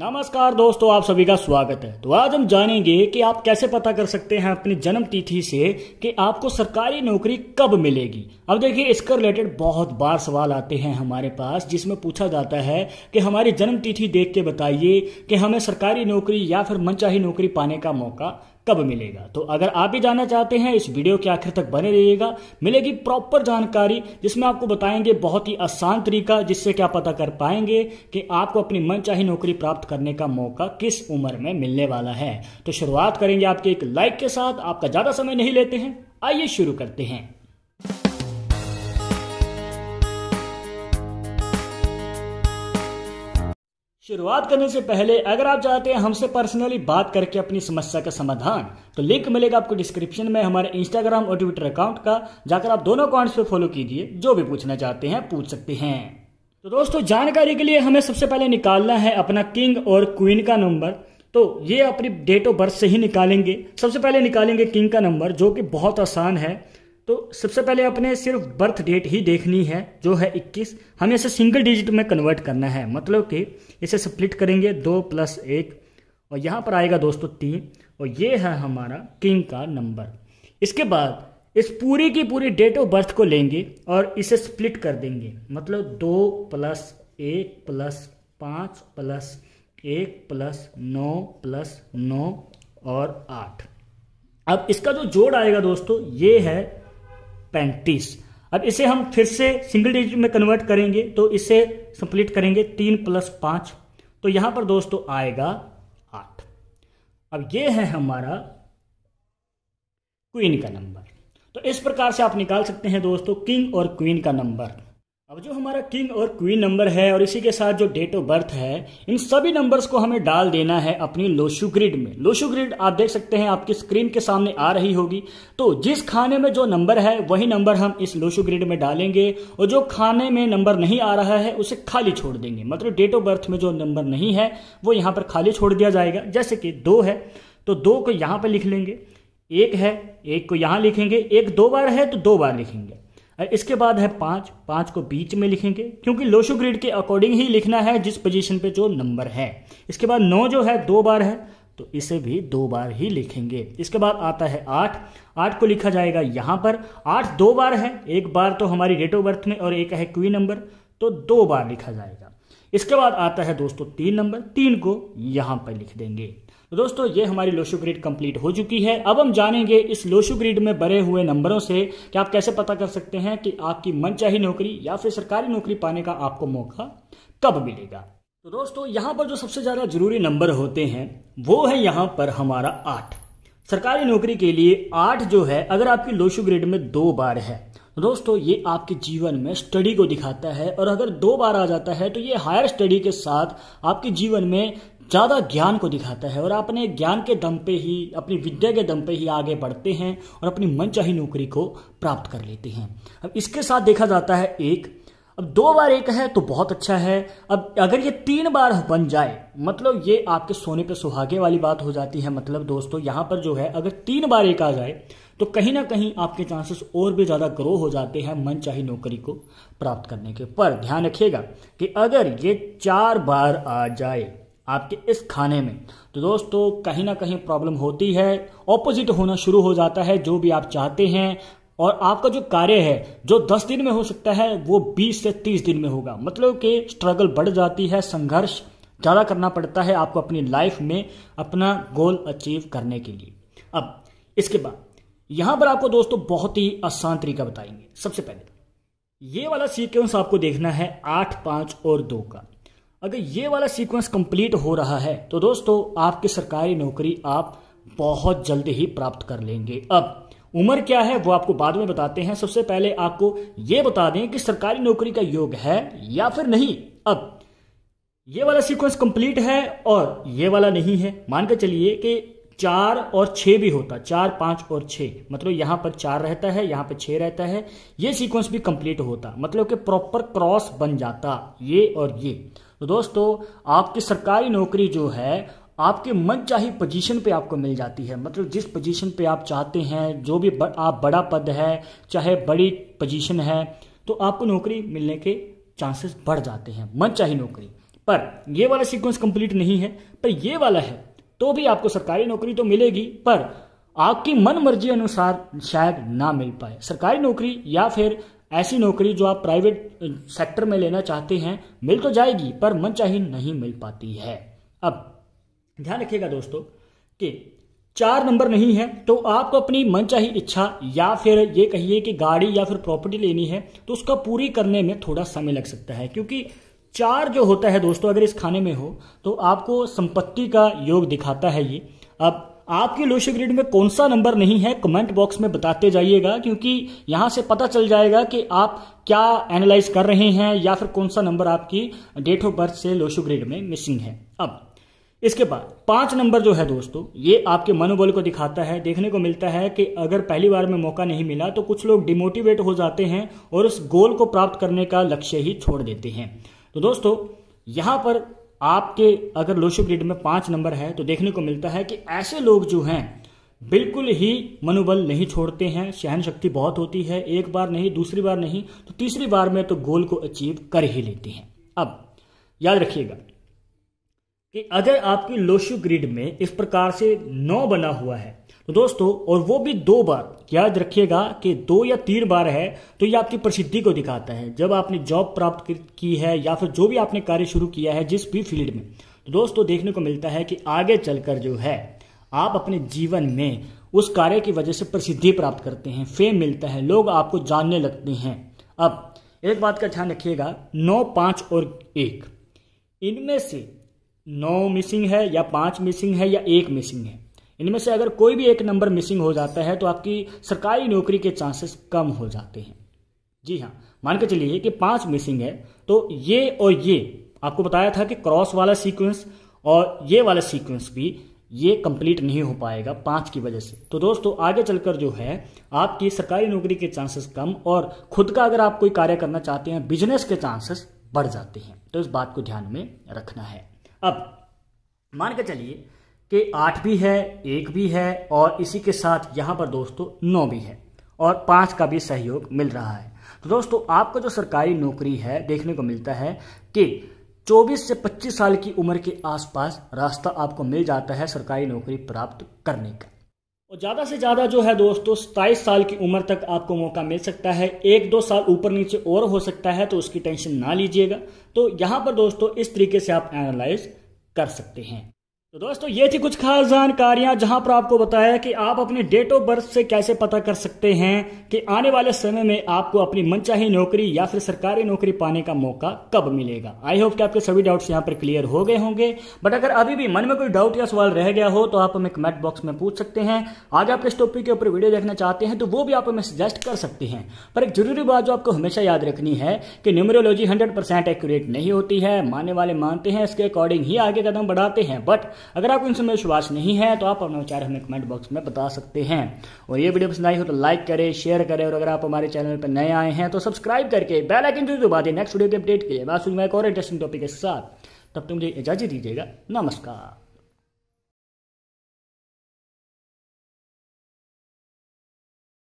नमस्कार दोस्तों आप सभी का स्वागत है तो आज हम जानेंगे कि आप कैसे पता कर सकते हैं अपनी जन्म तिथि से कि आपको सरकारी नौकरी कब मिलेगी अब देखिए इसके रिलेटेड बहुत बार सवाल आते हैं हमारे पास जिसमें पूछा जाता है कि हमारी जन्म तिथि देख के बताइए कि हमें सरकारी नौकरी या फिर मनचाही नौकरी पाने का मौका कब मिलेगा तो अगर आप भी जानना चाहते हैं इस वीडियो के आखिर तक बने रहिएगा मिलेगी प्रॉपर जानकारी जिसमें आपको बताएंगे बहुत ही आसान तरीका जिससे क्या पता कर पाएंगे कि आपको अपनी मनचाही नौकरी प्राप्त करने का मौका किस उम्र में मिलने वाला है तो शुरुआत करेंगे आपके एक लाइक के साथ आपका ज्यादा समय नहीं लेते हैं आइए शुरू करते हैं शुरुआत करने से पहले अगर आप चाहते हैं हमसे पर्सनली बात करके अपनी समस्या का समाधान तो लिंक मिलेगा आपको डिस्क्रिप्शन में हमारे इंस्टाग्राम और ट्विटर अकाउंट का जाकर आप दोनों अकाउंट्स पे फॉलो कीजिए जो भी पूछना चाहते हैं पूछ सकते हैं तो दोस्तों जानकारी के लिए हमें सबसे पहले निकालना है अपना किंग और क्वीन का नंबर तो ये अपनी डेट ऑफ बर्थ से ही निकालेंगे सबसे पहले निकालेंगे किंग का नंबर जो कि बहुत आसान है तो सबसे पहले अपने सिर्फ बर्थ डेट ही देखनी है जो है 21 हमें इसे सिंगल डिजिट में कन्वर्ट करना है मतलब कि इसे स्प्लिट करेंगे दो प्लस एक और यहाँ पर आएगा दोस्तों तीन और ये है हमारा किंग का नंबर इसके बाद इस पूरी की पूरी डेट ऑफ बर्थ को लेंगे और इसे स्प्लिट कर देंगे मतलब दो प्लस एक प्लस पाँच प्लस एक प्लस नौ प्लस नौ और आठ अब इसका जो जोड़ आएगा दोस्तों ये है पैंतीस अब इसे हम फिर से सिंगल डिजिट में कन्वर्ट करेंगे तो इसे कंप्लीट करेंगे तीन प्लस पांच तो यहां पर दोस्तों आएगा आठ अब ये है हमारा क्वीन का नंबर तो इस प्रकार से आप निकाल सकते हैं दोस्तों किंग और क्वीन का नंबर अब जो हमारा किंग और क्वीन नंबर है और इसी के साथ जो डेट ऑफ बर्थ है इन सभी नंबर्स को हमें डाल देना है अपनी लोशु ग्रिड में लोशु ग्रिड आप देख सकते हैं आपकी स्क्रीन के सामने आ रही होगी तो जिस खाने में जो नंबर है वही नंबर हम इस लोशु ग्रिड में डालेंगे और जो खाने में नंबर नहीं आ रहा है उसे खाली छोड़ देंगे मतलब डेट ऑफ बर्थ में जो नंबर नहीं है वो यहाँ पर खाली छोड़ दिया जाएगा जैसे कि दो है तो दो को यहाँ पर लिख लेंगे एक है एक को यहाँ लिखेंगे एक दो बार है तो दो बार लिखेंगे इसके बाद है पांच पांच को बीच में लिखेंगे क्योंकि लोशो ग्रिड के अकॉर्डिंग ही लिखना है जिस पोजीशन पे जो नंबर है इसके बाद नौ जो है दो बार है तो इसे भी दो बार ही लिखेंगे इसके बाद आता है आठ आठ को लिखा जाएगा यहां पर आठ दो बार है एक बार तो हमारी डेट ऑफ बर्थ में और एक है क्वी नंबर तो दो बार लिखा जाएगा इसके बाद आता है दोस्तों तीन नंबर तीन को यहां पर लिख देंगे तो दोस्तों ये हमारी लोशु ग्रिड कंप्लीट हो चुकी है अब हम जानेंगे इस लोशु ग्रिड में बरे हुए नंबरों से कि आप कैसे पता कर सकते हैं कि आपकी मनचाही नौकरी या फिर सरकारी नौकरी पाने का आपको मौका कब मिलेगा तो दोस्तों यहां पर जो सबसे ज़्यादा जरूरी नंबर होते हैं वो है यहां पर हमारा आठ सरकारी नौकरी के लिए आठ जो है अगर आपकी लोशु ग्रेड में दो बार है दोस्तों ये आपके जीवन में स्टडी को दिखाता है और अगर दो बार आ जाता है तो ये हायर स्टडी के साथ आपके जीवन में ज़्यादा ज्ञान को दिखाता है और अपने ज्ञान के दम पे ही अपनी विद्या के दम पे ही आगे बढ़ते हैं और अपनी मनचाही नौकरी को प्राप्त कर लेते हैं अब इसके साथ देखा जाता है एक अब दो बार एक है तो बहुत अच्छा है अब अगर ये तीन बार बन जाए मतलब ये आपके सोने पे सुहागे वाली बात हो जाती है मतलब दोस्तों यहां पर जो है अगर तीन बार एक आ जाए तो कहीं ना कहीं आपके चांसेस और भी ज़्यादा ग्रो हो जाते हैं मन चाहे नौकरी को प्राप्त करने के पर ध्यान रखिएगा कि अगर ये चार बार आ जाए आपके इस खाने में तो दोस्तों कहीं ना कहीं प्रॉब्लम होती है ऑपोजिट होना शुरू हो जाता है जो भी आप चाहते हैं और आपका जो कार्य है जो दस दिन में हो सकता है वो बीस से तीस दिन में होगा मतलब कि स्ट्रगल बढ़ जाती है संघर्ष ज़्यादा करना पड़ता है आपको अपनी लाइफ में अपना गोल अचीव करने के लिए अब इसके बाद यहां पर आपको दोस्तों बहुत ही आसान तरीका बताएंगे सबसे पहले ये वाला सीक्वेंस आपको देखना है आठ पांच और दो का अगर ये वाला सीक्वेंस कंप्लीट हो रहा है तो दोस्तों आपकी सरकारी नौकरी आप बहुत जल्द ही प्राप्त कर लेंगे अब उम्र क्या है वो आपको बाद में बताते हैं सबसे पहले आपको ये बता दें कि सरकारी नौकरी का योग है या फिर नहीं अब ये वाला सीक्वेंस कंप्लीट है और ये वाला नहीं है मान के चलिए कि चार और छह भी होता चार पांच और छ मतलब यहां पर चार रहता है यहां पर छह रहता है ये सीक्वेंस भी कंप्लीट होता मतलब कि प्रॉपर क्रॉस बन जाता ये और ये तो दोस्तों आपकी सरकारी नौकरी जो है आपके मन चाही पोजीशन पे आपको मिल जाती है मतलब जिस पोजीशन पे आप चाहते हैं जो भी ब, आप बड़ा पद है चाहे बड़ी पोजीशन है तो आपको नौकरी मिलने के चांसेस बढ़ जाते हैं मन चाही नौकरी पर ये वाला सीक्वेंस कंप्लीट नहीं है पर ये वाला है तो भी आपको सरकारी नौकरी तो मिलेगी पर आपकी मन मर्जी अनुसार शायद ना मिल पाए सरकारी नौकरी या फिर ऐसी नौकरी जो आप प्राइवेट सेक्टर में लेना चाहते हैं मिल तो जाएगी पर मन चाहे नहीं मिल पाती है अब ध्यान रखिएगा दोस्तों कि चार नंबर नहीं है तो आपको अपनी मनचाही इच्छा या फिर ये कहिए कि गाड़ी या फिर प्रॉपर्टी लेनी है तो उसका पूरी करने में थोड़ा समय लग सकता है क्योंकि चार जो होता है दोस्तों अगर इस खाने में हो तो आपको संपत्ति का योग दिखाता है ये अब आपकी लोशी ग्रिड में कौन सा नंबर नहीं है कमेंट बॉक्स में बताते जाइएगा क्योंकि यहाँ से पता चल जाएगा कि आप क्या एनालाइज कर रहे हैं या फिर कौन सा नंबर आपकी डेट ऑफ बर्थ से लोशो ग्रिड में मिसिंग है अब इसके बाद पांच नंबर जो है दोस्तों ये आपके मनोबल को दिखाता है देखने को मिलता है कि अगर पहली बार में मौका नहीं मिला तो कुछ लोग डिमोटिवेट हो जाते हैं और उस गोल को प्राप्त करने का लक्ष्य ही छोड़ देते हैं तो दोस्तों यहां पर आपके अगर लोशिप ग्रिड में पांच नंबर है तो देखने को मिलता है कि ऐसे लोग जो हैं बिल्कुल ही मनोबल नहीं छोड़ते हैं सहन शक्ति बहुत होती है एक बार नहीं दूसरी बार नहीं तो तीसरी बार में तो गोल को अचीव कर ही लेते हैं अब याद रखिएगा कि अगर आपकी लोशु ग्रिड में इस प्रकार से नौ बना हुआ है तो दोस्तों और वो भी दो बार याद रखिएगा कि दो या तीन बार है तो ये आपकी प्रसिद्धि को दिखाता है जब आपने जॉब प्राप्त की है या फिर जो भी आपने कार्य शुरू किया है जिस भी फील्ड में तो दोस्तों देखने को मिलता है कि आगे चलकर जो है आप अपने जीवन में उस कार्य की वजह से प्रसिद्धि प्राप्त करते हैं फेम मिलता है लोग आपको जानने लगते हैं अब एक बात का ध्यान रखिएगा नौ पांच और एक इनमें से नौ मिसिंग है या पांच मिसिंग है या एक मिसिंग है इनमें से अगर कोई भी एक नंबर मिसिंग हो जाता है तो आपकी सरकारी नौकरी के चांसेस कम हो जाते हैं जी हाँ मान के चलिए कि पांच मिसिंग है तो ये और ये आपको बताया था कि क्रॉस वाला सीक्वेंस और ये वाला सीक्वेंस भी ये कंप्लीट नहीं हो पाएगा पांच की वजह से तो दोस्तों आगे चलकर जो है आपकी सरकारी नौकरी के चांसेस कम और खुद का अगर आप कोई कार्य करना चाहते हैं बिजनेस के चांसेस बढ़ जाते हैं तो इस बात को ध्यान में रखना है अब मान के चलिए कि आठ भी है एक भी है और इसी के साथ यहाँ पर दोस्तों नौ भी है और पाँच का भी सहयोग मिल रहा है तो दोस्तों आपको जो सरकारी नौकरी है देखने को मिलता है कि 24 से 25 साल की उम्र के आसपास रास्ता आपको मिल जाता है सरकारी नौकरी प्राप्त करने का और ज़्यादा से ज़्यादा जो है दोस्तों सताईस साल की उम्र तक आपको मौका मिल सकता है एक दो साल ऊपर नीचे और हो सकता है तो उसकी टेंशन ना लीजिएगा तो यहाँ पर दोस्तों इस तरीके से आप एनालाइज कर सकते हैं तो दोस्तों ये थी कुछ खास जानकारियां जहां पर आपको बताया कि आप अपने डेट ऑफ बर्थ से कैसे पता कर सकते हैं कि आने वाले समय में आपको अपनी मनचाही नौकरी या फिर सरकारी नौकरी पाने का मौका कब मिलेगा आई होप कि आपके सभी डाउट्स यहां पर क्लियर हो गए होंगे बट अगर अभी भी मन में कोई डाउट या सवाल रह गया हो तो आप हमें कमेंट बॉक्स में पूछ सकते हैं आगे आप इस टॉपिक के ऊपर वीडियो देखना चाहते हैं तो वो भी आप हमें सजेस्ट कर सकते हैं पर एक जरूरी बात जो आपको हमेशा याद रखनी है कि न्यूमरोलॉजी हंड्रेड एक्यूरेट नहीं होती है मानने वाले मानते हैं इसके अकॉर्डिंग ही आगे कदम बढ़ाते हैं बट अगर आपको इनसे मेरे विश्वास नहीं है तो आप अपना विचार हमें कमेंट बॉक्स में बता सकते हैं और ये वीडियो पसंद आई हो तो लाइक करें शेयर करें और अगर आप हमारे चैनल पर नए आए हैं तो सब्सक्राइब करके बेल आइकन जरूर दबा दें नेक्स्ट वीडियो की अपडेट के बाद बात सुनवाई और इंटरेस्टिंग टॉपिक के साथ तब तुम मुझे इजाजत दीजिएगा नमस्कार